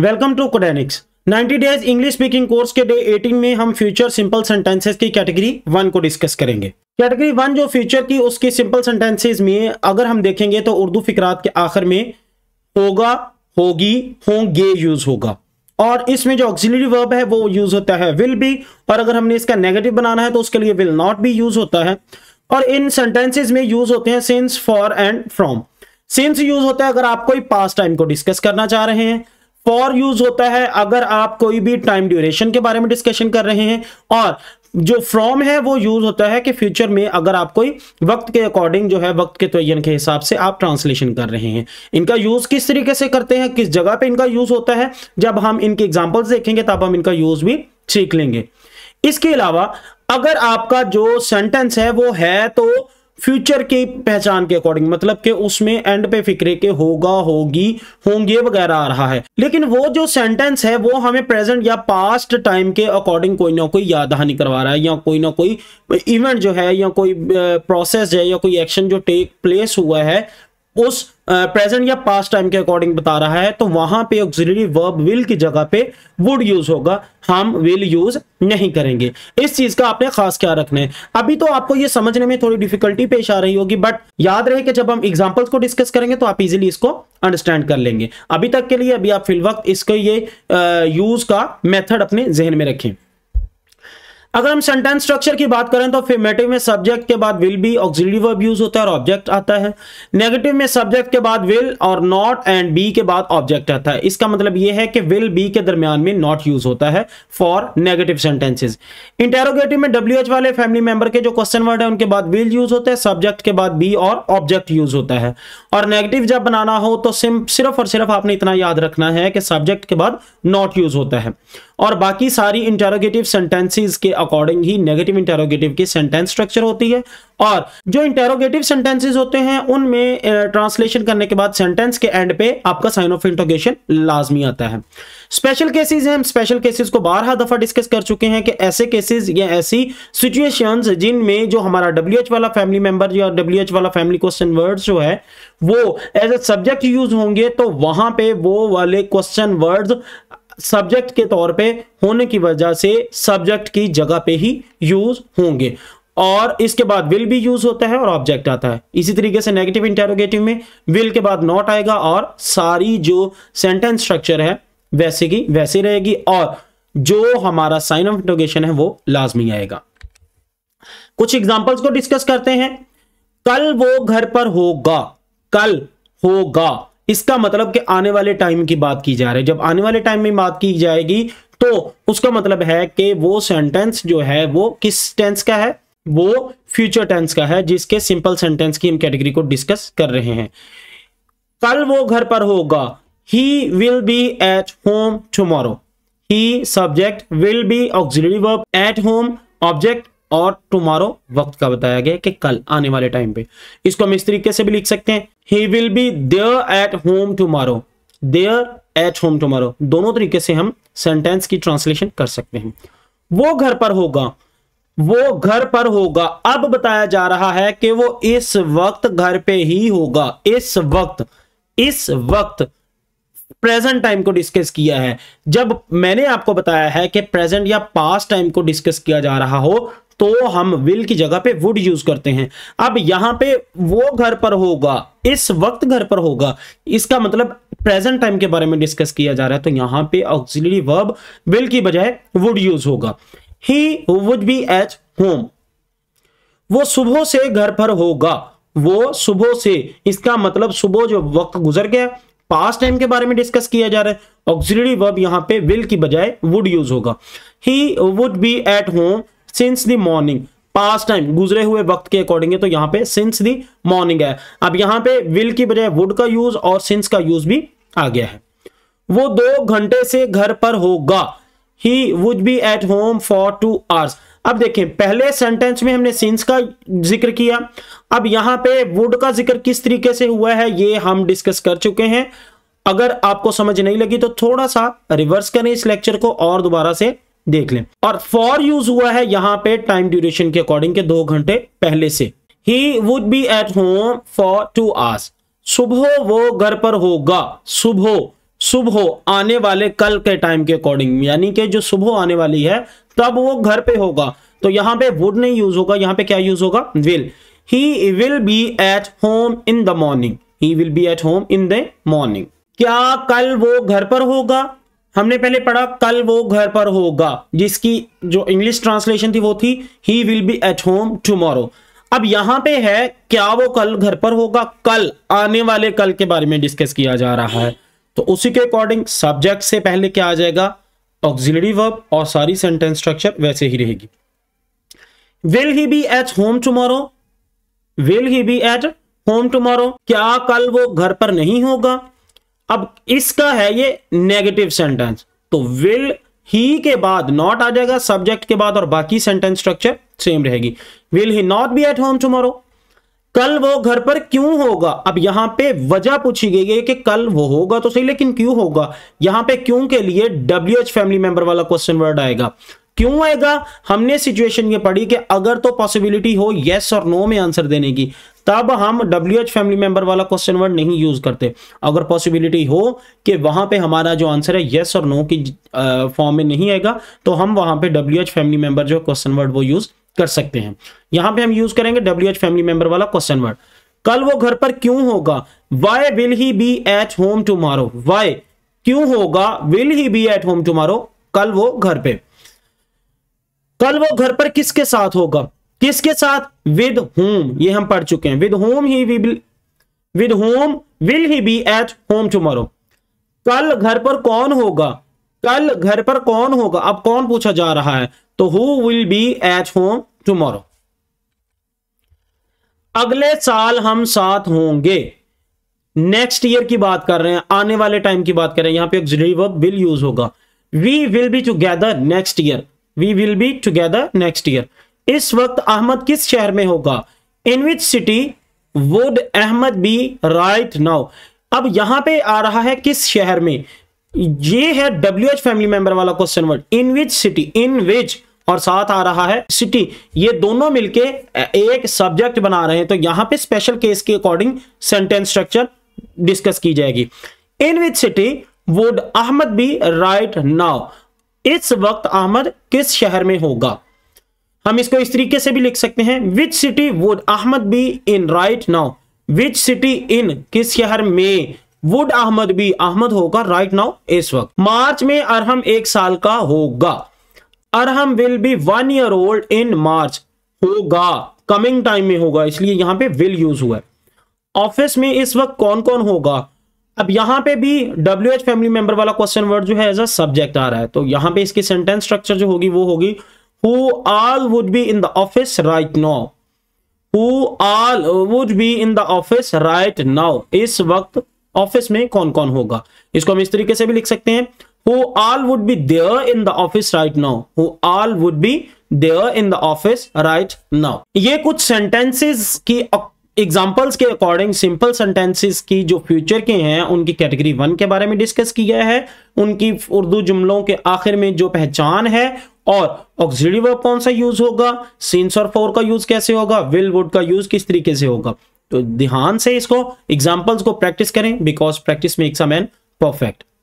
welcome to Codenix 90 days English speaking course के day 18 में हम फ्यूचर सिंपल सेंटेंसेस की कैटेगरी वन को डिस्कस करेंगे कैटेगरी वन जो फ्यूचर की उसकी सिंपल सेंटेंसेस में अगर हम देखेंगे तो उर्दू फिक्रात के आखिर में होगा होगी होंगे यूज होगा और इसमें जो ऑक्सिलरी वर्ब है वो यूज होता है विल बी और अगर हमने इसका नेगेटिव बनाना है तो उसके लिए विल नॉट भी यूज होता है और इन सेंटेंसेज में यूज होते हैं since for and from since use होता है अगर आप कोई पास टाइम को डिस्कस करना चाह रहे हैं फॉर यूज होता है अगर आप कोई भी टाइम ड्यूरेशन के बारे में डिस्कशन कर रहे हैं और जो फ्रॉम है वो यूज होता है कि फ्यूचर में अगर आप कोई वक्त के अकॉर्डिंग जो है वक्त के तयन के हिसाब से आप ट्रांसलेशन कर रहे हैं इनका यूज किस तरीके से करते हैं किस जगह पे इनका यूज होता है जब हम इनके एग्जांपल्स देखेंगे तब हम इनका यूज भी सीख लेंगे इसके अलावा अगर आपका जो सेंटेंस है वो है तो फ्यूचर के पहचान के अकॉर्डिंग मतलब के उसमें एंड पे फिक्रे के होगा होगी होंगे वगैरह आ रहा है लेकिन वो जो सेंटेंस है वो हमें प्रेजेंट या पास्ट टाइम के अकॉर्डिंग कोई ना कोई याद हानि करवा रहा है या कोई ना कोई इवेंट जो है या कोई प्रोसेस है या कोई एक्शन जो टेक प्लेस हुआ है उस प्रेजेंट या पास्ट टाइम के अकॉर्डिंग बता रहा है तो वहां पे ऑक्सिलरी वर्ब विल की जगह पे वुड यूज होगा हम विल यूज नहीं करेंगे इस चीज का आपने खास ख्याल रखना है अभी तो आपको ये समझने में थोड़ी डिफिकल्टी पेश आ रही होगी बट याद रहे कि जब हम एग्जांपल्स को डिस्कस करेंगे तो आप इजिली इसको अंडरस्टैंड कर लेंगे अभी तक के लिए अभी आप वक्त इसके ये यूज का मेथड अपने जहन में रखें अगर हम सेंटेंस स्ट्रक्चर की बात करें तो फिमेटिव में सब्जेक्ट के बाद will be auxiliary verb use होता है और ऑब्जेक्ट आता है नेगेटिव में सब्जेक्ट के बाद विल और नॉट एंड बी के बाद ऑब्जेक्ट आता है इसका मतलब यह है कि विल बी के दरमियान में नॉट यूज होता है फॉर नेगेटिव सेंटेंसेज इंटेरोगेटिव में डब्ल्यू वाले फैमिली मेंबर के जो क्वेश्चन वर्ड है उनके बाद विल यूज होता है सब्जेक्ट के बाद बी और ऑब्जेक्ट यूज होता है और नेगेटिव जब बनाना हो तो सिर्फ और सिर्फ आपने इतना याद रखना है कि सब्जेक्ट के बाद नॉट यूज होता है और बाकी सारी इंटेरोगेटिव सेंटेंसेस के अकॉर्डिंग ही नेगेटिव इंटेरोगेटिव की सेंटेंस स्ट्रक्चर होती है और जो इंटेरोगेटिव सेंटेंसेस होते हैं उनमें ट्रांसलेशन करने के बाद सेंटेंस के एंड पे आपका साइन ऑफ इंटोगेशन लाजमी आता है स्पेशल केसेस हैं हम स्पेशल केसेस को बारह दफा डिस्कस कर चुके हैं कि ऐसे केसेस या ऐसी सिचुएशंस जिनमें जो हमारा डब्ल्यू वाला फैमिली मेंबर या डब्ल्यू वाला फैमिली क्वेश्चन वर्ड जो है वो एज ए सब्जेक्ट यूज होंगे तो वहां पे वो वाले क्वेश्चन वर्ड सब्जेक्ट के तौर पे होने की वजह से सब्जेक्ट की जगह पे ही यूज होंगे और इसके बाद विल भी यूज होता है और ऑब्जेक्ट आता है इसी तरीके से नेगेटिव इंटेरोगेटिव में विल के बाद नॉट आएगा और सारी जो सेंटेंस स्ट्रक्चर है वैसे की वैसे रहेगी और जो हमारा साइन ऑफ इंटोगेशन है वो लाजमी आएगा कुछ एग्जाम्पल्स को डिस्कस करते हैं कल वो घर पर होगा कल होगा इसका मतलब कि आने वाले टाइम की बात की जा रही है जब आने वाले टाइम में बात की जाएगी तो उसका मतलब है कि वो सेंटेंस जो है वो किस टेंस का है वो फ्यूचर टेंस का है जिसके सिंपल सेंटेंस की हम कैटेगरी को डिस्कस कर रहे हैं कल वो घर पर होगा he will be at home tomorrow he subject will be auxiliary verb at home object और टुमारो वक्त का बताया गया कि कल आने वाले टाइम पे इसको हम इस तरीके से भी लिख सकते हैं he will be there at home tomorrow there at home tomorrow दोनों तरीके से हम सेंटेंस की ट्रांसलेशन कर सकते हैं वो घर पर होगा वो घर पर होगा अब बताया जा रहा है कि वो इस वक्त घर पे ही होगा इस वक्त इस वक्त प्रेजेंट टाइम को डिस्कस किया है जब मैंने आपको बताया है कि प्रेजेंट या पास्ट टाइम को डिस्कस किया जा रहा हो तो हम विल की जगह पे वुड यूज करते हैं अब यहां पे वो घर पर होगा इस वक्त घर पर होगा इसका मतलब प्रेजेंट टाइम के बारे में डिस्कस किया जा रहा है तो यहां पे ऑक्सिलरी वर्ब विल की बजाय वुड यूज होगा he would be at home वो सुबह से घर पर होगा वो सुबह से इसका मतलब सुबह जो वक्त गुजर गया पास टाइम के बारे में डिस्कस किया जा रहा है ऑक्सिलरी वर्ब यहां पे विल की बजाय वुड यूज होगा he would be at home since the morning past time गुजरे हुए वक्त के अकॉर्डिंग है तो यहाँ पे सिंस दी मॉर्निंग है अब यहाँ पे विल की बजाय वुड का यूज और सिंस का यूज भी आ गया है वो दो घंटे से घर पर होगा he would be at home for two hours अब देखें पहले सेंटेंस में हमने सिंस का जिक्र किया अब यहां पे वुड का जिक्र किस तरीके से हुआ है ये हम डिस्कस कर चुके हैं अगर आपको समझ नहीं लगी तो थोड़ा सा रिवर्स करें इस लेक्चर को और दोबारा से देख लें और फॉर यूज हुआ है यहां पे टाइम ड्यूरेशन के अकॉर्डिंग के दो घंटे पहले से he would be at home for two hours सुबह वो घर पर होगा सुबह सुबह आने वाले कल के टाइम के अकॉर्डिंग यानी कि जो सुबह आने वाली है तब वो घर पे होगा तो यहां पे वुड नहीं यूज होगा यहां पे क्या यूज होगा will he will be at home in the morning he will be at home in the morning क्या कल वो घर पर होगा हमने पहले पढ़ा कल वो घर पर होगा जिसकी जो इंग्लिश ट्रांसलेशन थी वो थी he will be at home tomorrow अब यहां पे है क्या वो कल घर पर होगा कल आने वाले कल के बारे में डिस्कस किया जा रहा है तो उसी के अकॉर्डिंग सब्जेक्ट से पहले क्या आ जाएगा ऑक्सिलरी वर्ब और सारी सेंटेंस स्ट्रक्चर वैसे ही रहेगी will he be at home tomorrow will he be at home tomorrow क्या कल वो घर पर नहीं होगा अब इसका है ये नेगेटिव सेंटेंस तो विल ही के बाद नॉट आ जाएगा सब्जेक्ट के बाद और बाकी सेंटेंस स्ट्रक्चर सेम रहेगी will he not be at home tomorrow कल वो घर पर क्यों होगा अब यहां पे वजह पूछी गई है कि कल वो होगा तो सही लेकिन क्यों होगा यहां पे क्यों के लिए डब्ल्यू एच फैमिली मेंबर वाला क्वेश्चन वर्ड आएगा क्यों आएगा हमने सिचुएशन ये पढ़ी कि अगर तो पॉसिबिलिटी हो येस और नो में आंसर देने की तब हम डब्ल्यू एच फैमिली मेंबर वाला क्वेश्चन वर्ड नहीं यूज करते अगर पॉसिबिलिटी हो कि वहां पे हमारा जो आंसर है येस और नो की फॉर्म में नहीं आएगा तो हम वहां पे डब्ल्यू एच फैमिली मेंबर जो क्वेश्चन वर्ड वो यूज कर सकते हैं यहां पे हम यूज करेंगे डब्ल्यू एच फैमिली मेंबर वाला क्वेश्चन वर्ड कल वो घर पर क्यों होगा why will he be at home tomorrow why क्यों होगा will he be at home tomorrow कल वो घर पर कल वो घर पर किसके साथ होगा किसके साथ विद होम ये हम पढ़ चुके हैं with home he with home will he be at home tomorrow कल घर पर कौन होगा कल घर पर कौन होगा अब कौन पूछा जा रहा है तो who will be at home tomorrow अगले साल हम साथ होंगे नेक्स्ट ईयर की बात कर रहे हैं आने वाले टाइम की बात कर रहे हैं यहां पर विल यूज होगा we will be together next year we will be together next year इस वक्त अहमद किस शहर में होगा in which city would Ahmad be right now अब यहां पे आ रहा है किस शहर में ये है डब्ल्यू एच फैमिली मेंबर वाला question word in which city in which और साथ आ रहा है सिटी ये दोनों मिलके एक सब्जेक्ट बना रहे हैं तो यहां पे स्पेशल केस के अकॉर्डिंग सेंटेंस स्ट्रक्चर डिस्कस की जाएगी in which city would Ahmad be right now इस वक्त आमर किस शहर में होगा हम इसको इस तरीके से भी लिख सकते हैं which city would Ahmad be in right now which city in किस शहर में वुड अहमद बी अहमद होगा राइट नाउ इस वक्त मार्च में अरहम एक साल का होगा Arham will be one year old in March होगा कमिंग टाइम में होगा इसलिए यहां पे विल यूज हुआ है ऑफिस में इस वक्त कौन कौन होगा अब यहां पे भी डब्ल्यू एच फैमिली मेंबर वाला क्वेश्चन वर्ड जो है एज अ सब्जेक्ट आ रहा है तो यहां पे इसकी सेंटेंस स्ट्रक्चर जो होगी वो होगी who all would be in the office right now who all would be in the office right now इस वक्त ऑफिस में कौन कौन होगा इसको हम इस तरीके से भी लिख सकते हैं who all would be there in the office right now who all would be there in the office right now ये कुछ सेंटेंसेस की एग्जाम्पल्स के अकॉर्डिंग सिंपल सेंटेंसेस की जो फ्यूचर के हैं उनकी कैटेगरी वन के बारे में डिस्कस की गया है उनकी उर्दू जुमलों के आखिर में जो पहचान है और ऑक्सिलरी वर्ब कौन सा यूज होगा सीन्स और फोर का यूज कैसे होगा विल वुड का यूज किस तरीके से होगा तो ध्यान से इसको एग्जाम्पल्स को प्रैक्टिस करें because practice makes a man perfect